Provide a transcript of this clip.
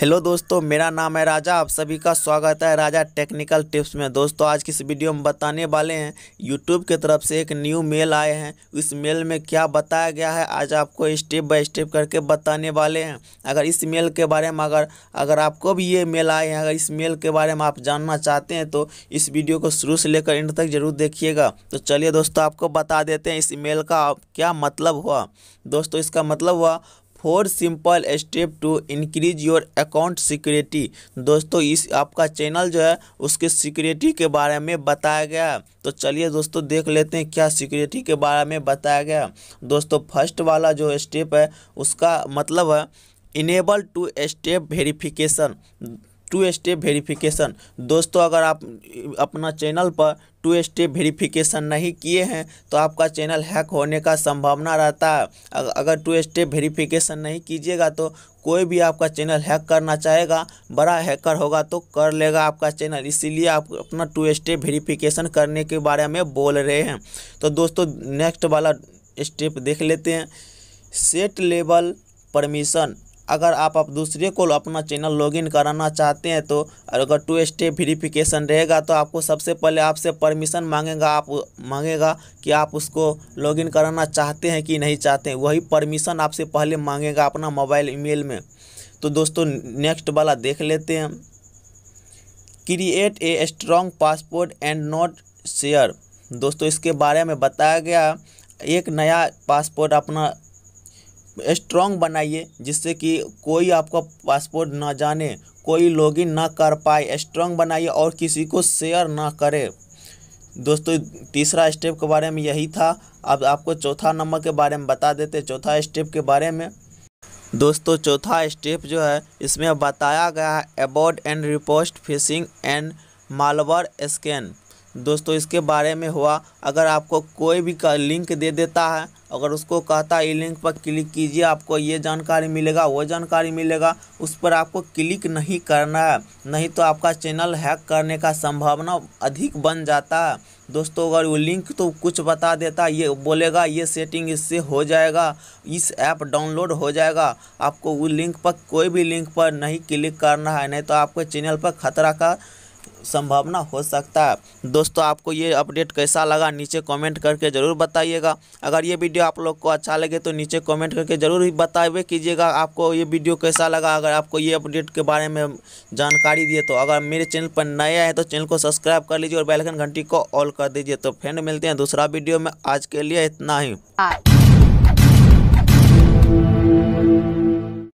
hello दोस्तों मेरा नाम है राजा आप सभी का स्वागत है राजा टेक्निकल टिप्स में दोस्तों आज की इस वीडियो में बताने वाले हैं यूट्यूब की तरफ से एक न्यू मेल आए हैं इस मेल में क्या बताया गया है आज आपको स्टेप बाय स्टेप करके बताने वाले हैं अगर इस मेल के बारे में अगर अगर आपको भी ये मेल आए हैं अगर इस मेल के बारे में आप जानना चाहते हैं तो इस वीडियो को शुरू से लेकर इंड तक जरूर देखिएगा तो चलिए दोस्तों आपको बता देते हैं इस मेल का क्या मतलब हुआ दोस्तों इसका मतलब हुआ four simple step to increase your account security दोस्तों इस आपका चैनल जो है उसके सिक्योरिटी के बारे में बताया गया है तो चलिए दोस्तों देख लेते हैं क्या सिक्योरिटी के बारे में बताया गया दोस्तों फर्स्ट वाला जो स्टेप है उसका मतलब है enable two step verification two step verification दोस्तों अगर आप अपना चैनल पर टू स्टेप वेरिफिकेशन नहीं किए हैं तो आपका चैनल हैक होने का संभावना रहता है अगर टू स्टेप वेरिफिकेशन नहीं कीजिएगा तो कोई भी आपका चैनल हैक करना चाहेगा बड़ा हैकर होगा तो कर लेगा आपका चैनल इसीलिए आप अपना टू स्टेप वेरिफिकेशन करने के बारे में बोल रहे हैं तो दोस्तों नेक्स्ट वाला स्टेप देख लेते हैं सेट लेवल परमिशन अगर आप अब दूसरे को अपना चैनल लॉगिन कराना चाहते हैं तो अगर टू स्टेप वेरिफिकेशन रहेगा तो आपको सबसे पहले आपसे परमिशन मांगेगा आप मांगेगा कि आप उसको लॉगिन कराना चाहते हैं कि नहीं चाहते हैं वही परमिशन आपसे पहले मांगेगा अपना मोबाइल ईमेल में तो दोस्तों नेक्स्ट वाला देख लेते हैं create a strong passport and not share दोस्तों इसके बारे में बताया गया एक नया पासपोर्ट अपना स्ट्रॉन्ग बनाइए जिससे कि कोई आपका पासपोर्ट ना जाने कोई लॉगिन ना कर पाए स्ट्रॉन्ग बनाइए और किसी को शेयर ना करे दोस्तों तीसरा स्टेप के बारे में यही था अब आपको चौथा नंबर के बारे में बता देते चौथा स्टेप के बारे में दोस्तों चौथा स्टेप जो है इसमें बताया गया है about and repost phishing and malware scan दोस्तों इसके बारे में हुआ अगर आपको कोई भी का लिंक दे देता है अगर उसको कहता है ये लिंक पर क्लिक कीजिए आपको ये जानकारी मिलेगा वो जानकारी मिलेगा उस पर आपको क्लिक नहीं करना है नहीं तो आपका चैनल हैक करने का संभावना अधिक बन जाता है दोस्तों अगर वो लिंक तो कुछ बता देता ये बोलेगा ये सेटिंग इससे हो जाएगा इस ऐप डाउनलोड हो जाएगा आपको वो लिंक पर कोई भी लिंक पर नहीं क्लिक करना है नहीं तो आपके चैनल पर खतरा का संभावना हो सकता है दोस्तों आपको ये अपडेट कैसा लगा नीचे कमेंट करके ज़रूर बताइएगा अगर ये वीडियो आप लोग को अच्छा लगे तो नीचे कमेंट करके ज़रूर बताए कीजिएगा आपको ये वीडियो कैसा लगा अगर आपको ये अपडेट के बारे में जानकारी दिए तो अगर मेरे चैनल पर नए आए तो चैनल को सब्सक्राइब कर लीजिए और बेलकन घंटी को ऑल कर दीजिए तो फ्रेंड मिलते हैं दूसरा वीडियो में आज के लिए इतना ही